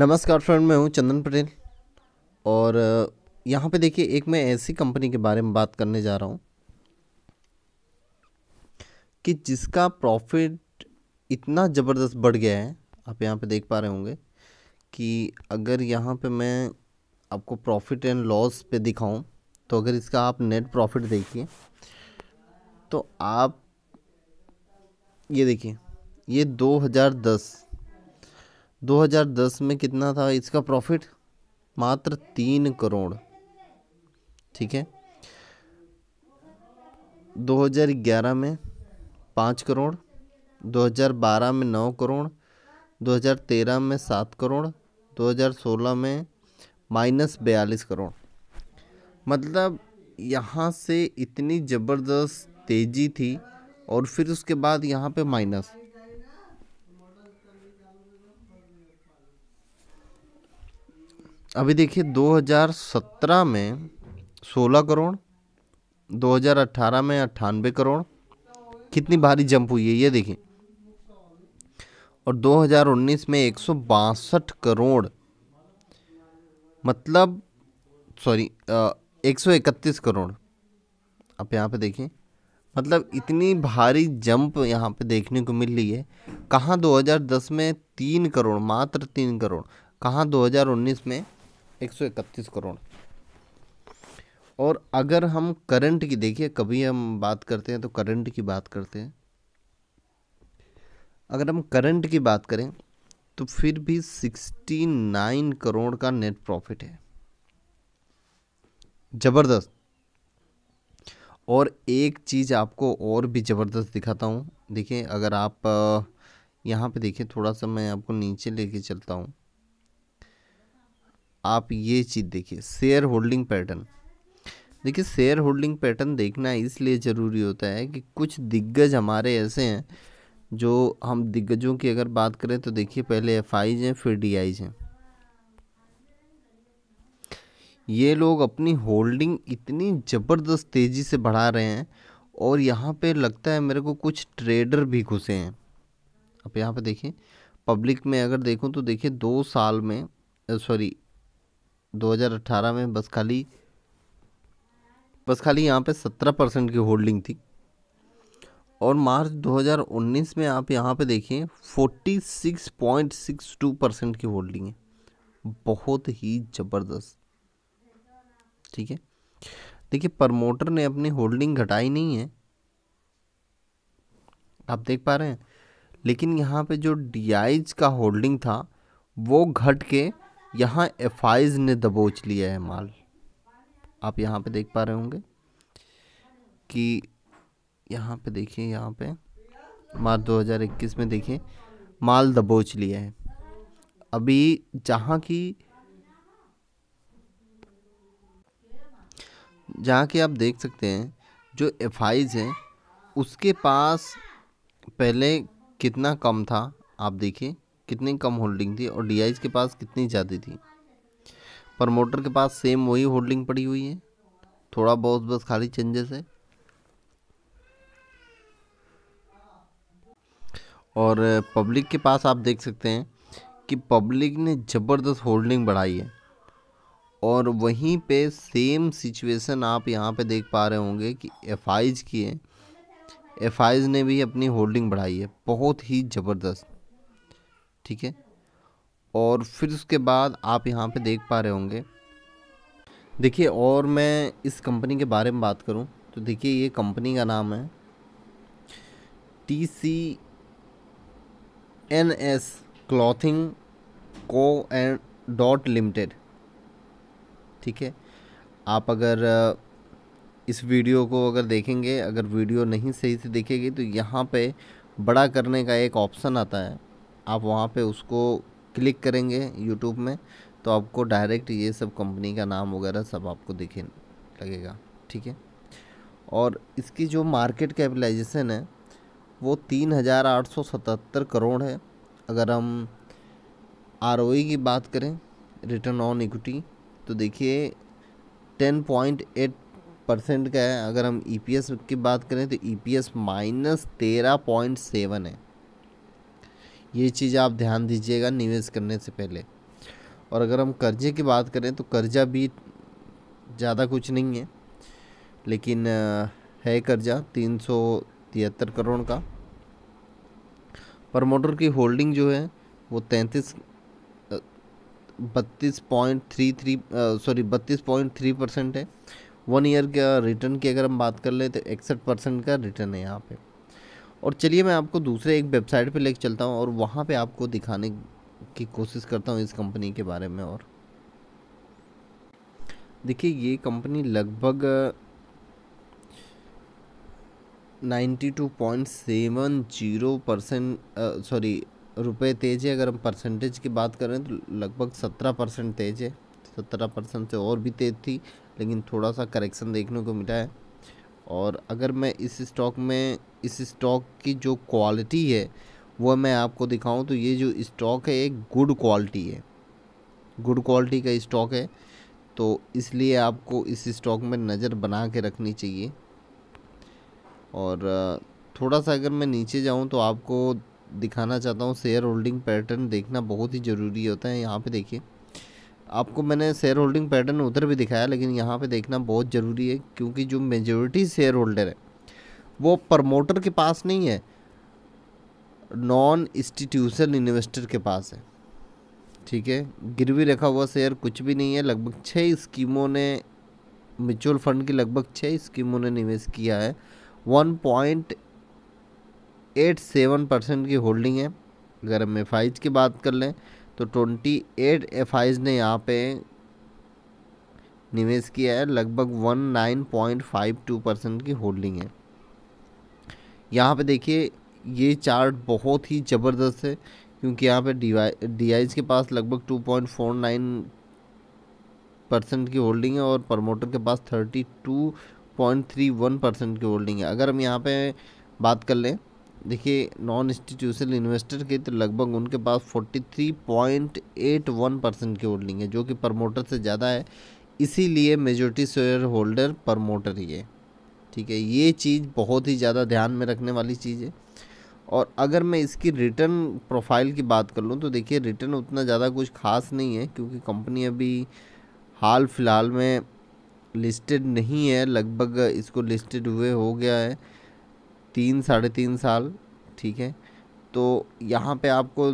नमस्कार फ्रेंड मैं हूं चंदन पटेल और यहाँ पे देखिए एक मैं ऐसी कंपनी के बारे में बात करने जा रहा हूँ कि जिसका प्रॉफिट इतना ज़बरदस्त बढ़ गया है आप यहाँ पे देख पा रहे होंगे कि अगर यहाँ पे मैं आपको प्रॉफिट एंड लॉस पे दिखाऊं तो अगर इसका आप नेट प्रॉफिट देखिए तो आप ये देखिए ये 2010 2010 में कितना था इसका प्रॉफिट मात्र तीन करोड़ ठीक है 2011 में पाँच करोड़ 2012 में नौ करोड़ 2013 में सात करोड़ 2016 में माइनस बयालीस करोड़ मतलब यहाँ से इतनी ज़बरदस्त तेज़ी थी और फिर उसके बाद यहाँ पे माइनस अभी देखिए 2017 में 16 करोड़ 2018 में अट्ठानबे करोड़ कितनी भारी जंप हुई है ये देखिए और 2019 में एक करोड़ मतलब सॉरी एक करोड़ आप यहाँ पे देखिए मतलब इतनी भारी जंप यहाँ पे देखने को मिल रही है कहाँ 2010 में तीन करोड़ मात्र तीन करोड़ कहाँ 2019 में 131 करोड़ और अगर हम करंट की देखिए कभी हम बात करते हैं तो करंट की बात करते हैं अगर हम करंट की बात करें तो फिर भी 69 करोड़ का नेट प्रॉफिट है ज़बरदस्त और एक चीज़ आपको और भी ज़बरदस्त दिखाता हूँ देखिए अगर आप यहाँ पे देखिए थोड़ा सा मैं आपको नीचे लेके चलता हूँ आप ये चीज़ देखिए शेयर होल्डिंग पैटर्न देखिए शेयर होल्डिंग पैटर्न देखना इसलिए ज़रूरी होता है कि कुछ दिग्गज हमारे ऐसे हैं जो हम दिग्गजों की अगर बात करें तो देखिए पहले एफ आईज हैं फिर डी आईज हैं ये लोग अपनी होल्डिंग इतनी ज़बरदस्त तेज़ी से बढ़ा रहे हैं और यहाँ पे लगता है मेरे को कुछ ट्रेडर भी घुसे हैं अब यहाँ पे देखिए पब्लिक में अगर देखूँ तो देखिए दो साल में सॉरी 2018 में बस खाली बस खाली यहाँ पे 17 परसेंट की होल्डिंग थी और मार्च 2019 में आप यहाँ पे देखिए 46.62 परसेंट की होल्डिंग है बहुत ही ज़बरदस्त ठीक है देखिए प्रमोटर ने अपनी होल्डिंग घटाई नहीं है आप देख पा रहे हैं लेकिन यहाँ पे जो डी का होल्डिंग था वो घट के यहाँ एफाइज ने दबोच लिया है माल आप यहाँ पे देख पा रहे होंगे कि यहाँ पे देखिए यहाँ पे मार्च 2021 में देखिए माल दबोच लिया है अभी जहाँ की जहाँ की आप देख सकते हैं जो एफ हैं उसके पास पहले कितना कम था आप देखिए कितनी कम होल्डिंग थी और डी के पास कितनी ज़्यादा थी प्रमोटर के पास सेम वही होल्डिंग पड़ी हुई है थोड़ा बहुत बस खाली चेंजेस है और पब्लिक के पास आप देख सकते हैं कि पब्लिक ने ज़बरदस्त होल्डिंग बढ़ाई है और वहीं पे सेम सिचुएशन आप यहाँ पे देख पा रहे होंगे कि एफ की है एफ ने भी अपनी होल्डिंग बढ़ाई है बहुत ही ज़बरदस्त ठीक है और फिर उसके बाद आप यहाँ पे देख पा रहे होंगे देखिए और मैं इस कंपनी के बारे में बात करूँ तो देखिए ये कंपनी का नाम है T C N S clothing co and dot limited ठीक है आप अगर इस वीडियो को अगर देखेंगे अगर वीडियो नहीं सही से देखेंगे तो यहाँ पे बड़ा करने का एक ऑप्शन आता है आप वहाँ पे उसको क्लिक करेंगे यूट्यूब में तो आपको डायरेक्ट ये सब कंपनी का नाम वगैरह सब आपको दिखे लगेगा ठीक है और इसकी जो मार्केट कैपिटलाइजेशन है वो तीन हज़ार आठ सौ सतहत्तर करोड़ है अगर हम आर की बात करें रिटर्न ऑन इक्विटी तो देखिए टेन पॉइंट एट परसेंट का है अगर हम ई की बात करें तो ई पी एस माइनस तेरह पॉइंट सेवन है ये चीज़ आप ध्यान दीजिएगा निवेश करने से पहले और अगर हम कर्जे की बात करें तो कर्जा भी ज़्यादा कुछ नहीं है लेकिन है कर्जा तीन सौ तिहत्तर करोड़ का प्रमोटर की होल्डिंग जो है वो तैंतीस बत्तीस पॉइंट थ्री थ्री सॉरी बत्तीस पॉइंट थ्री परसेंट है वन ईयर का रिटर्न की अगर हम बात कर लें तो इकसठ परसेंट का रिटर्न है यहाँ पे और चलिए मैं आपको दूसरे एक वेबसाइट पर लेके चलता हूँ और वहाँ पर आपको दिखाने की कोशिश करता हूँ इस कंपनी के बारे में और देखिए ये कंपनी लगभग 92.70 परसेंट सॉरी रुपये तेज है अगर हम परसेंटेज की बात करें तो लगभग 17 परसेंट तेज है 17 परसेंट से और भी तेज थी लेकिन थोड़ा सा करेक्शन देखने को मिला है और अगर मैं इस स्टॉक में इस स्टॉक की जो क्वालिटी है वह मैं आपको दिखाऊं तो ये जो स्टॉक है एक गुड क्वालिटी है गुड क्वालिटी का स्टॉक है तो इसलिए आपको इस स्टॉक में नज़र बना के रखनी चाहिए और थोड़ा सा अगर मैं नीचे जाऊं तो आपको दिखाना चाहता हूं शेयर होल्डिंग पैटर्न देखना बहुत ही ज़रूरी होता है यहाँ पे देखिए आपको मैंने शेयर होल्डिंग पैटर्न उधर भी दिखाया लेकिन यहाँ पे देखना बहुत ज़रूरी है क्योंकि जो मेजोरिटी शेयर होल्डर है वो प्रमोटर के पास नहीं है नॉन इंस्टीट्यूशन इन्वेस्टर के पास है ठीक है गिरवी रखा हुआ शेयर कुछ भी नहीं है लगभग छः स्कीमों ने म्यूचुअल फंड की लगभग छः स्कीमों ने निवेश किया है one point eight seven percent की होल्डिंग है अगर हम एफ की बात कर लें तो ट्वेंटी एट एफ ने यहाँ पे निवेश किया है लगभग one nine point five two percent की होल्डिंग है यहाँ पे देखिए ये चार्ट बहुत ही ज़बरदस्त है क्योंकि यहाँ पे डी डी के पास लगभग two point four nine percent की होल्डिंग है और प्रमोटर के पास thirty two point three one percent की होल्डिंग है अगर हम यहाँ पे बात कर लें देखिए नॉन इंस्टीट्यूशनल इन्वेस्टर के तो लगभग उनके पास 43.81 परसेंट की होल्डिंग है जो कि प्रमोटर से ज़्यादा है इसीलिए मेजोरिटी शेयर होल्डर प्रमोटर ही है ठीक है ये चीज़ बहुत ही ज़्यादा ध्यान में रखने वाली चीज़ है और अगर मैं इसकी रिटर्न प्रोफाइल की बात कर लूँ तो देखिए रिटर्न उतना ज़्यादा कुछ खास नहीं है क्योंकि कंपनी अभी हाल फिलहाल में लिस्टेड नहीं है लगभग इसको लिस्टेड हुए हो गया है तीन साढ़े तीन साल ठीक है तो यहाँ पे आपको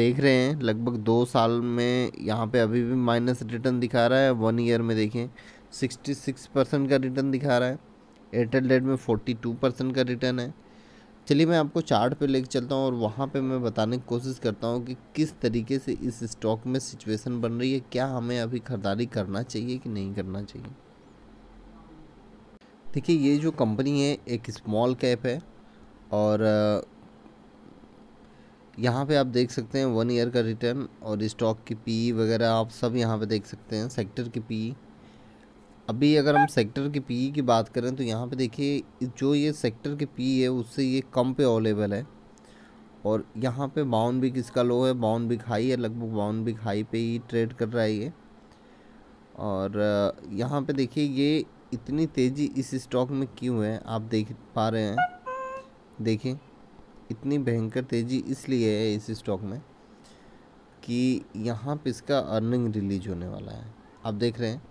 देख रहे हैं लगभग दो साल में यहाँ पे अभी भी माइनस रिटर्न दिखा रहा है वन ईयर में देखें सिक्सटी सिक्स परसेंट का रिटर्न दिखा रहा है एयरटेल डेट में फोर्टी टू परसेंट का रिटर्न है चलिए मैं आपको चार्ट पे लेके चलता हूँ और वहाँ पे मैं बताने की कोशिश करता हूँ कि किस तरीके से इस स्टॉक में सिचुएसन बन रही है क्या हमें अभी खरीदारी करना चाहिए कि नहीं करना चाहिए देखिए ये जो कंपनी है एक स्मॉल कैप है और यहाँ पे आप देख सकते हैं वन ईयर का रिटर्न और स्टॉक की पी वगैरह आप सब यहाँ पे देख सकते हैं सेक्टर की पी अभी अगर हम सेक्टर की पी की बात करें तो यहाँ पे देखिए जो ये सेक्टर की पी है उससे ये कम पे अवेलेबल है और यहाँ पे बाउंड भी किसका लो है बाउंड भी हाई है लगभग बाउंड भी हाई पे ही ट्रेड कर रहा है ये और यहाँ पे देखिए ये इतनी तेज़ी इस स्टॉक में क्यों है आप देख पा रहे हैं देखिए इतनी भयंकर तेज़ी इसलिए है इस स्टॉक में कि यहाँ पर इसका अर्निंग रिलीज होने वाला है आप देख रहे हैं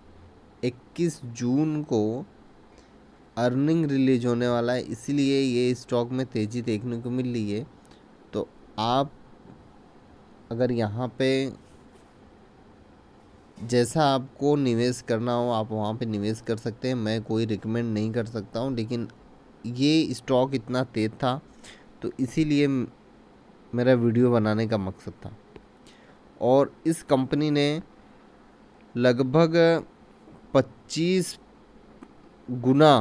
21 जून को अर्निंग रिलीज होने वाला है इसलिए ये स्टॉक में तेज़ी देखने को मिल रही है तो आप अगर यहाँ पे जैसा आपको निवेश करना हो आप वहाँ पे निवेश कर सकते हैं मैं कोई रिकमेंड नहीं कर सकता हूँ लेकिन ये स्टॉक इतना तेज़ था तो इसीलिए मेरा वीडियो बनाने का मकसद था और इस कंपनी ने लगभग 25 गुना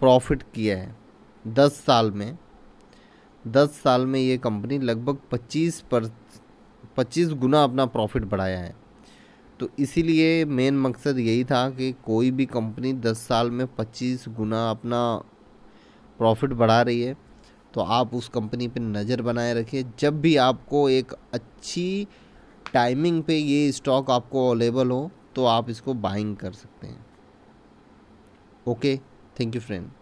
प्रॉफिट किया है 10 साल में 10 साल में ये कंपनी लगभग 25 पर 25 गुना अपना प्रॉफिट बढ़ाया है तो इसीलिए मेन मकसद यही था कि कोई भी कंपनी 10 साल में 25 गुना अपना प्रॉफिट बढ़ा रही है तो आप उस कंपनी पे नज़र बनाए रखिए जब भी आपको एक अच्छी टाइमिंग पे ये स्टॉक आपको अवेलेबल हो तो आप इसको बाइंग कर सकते हैं ओके थैंक यू फ्रेंड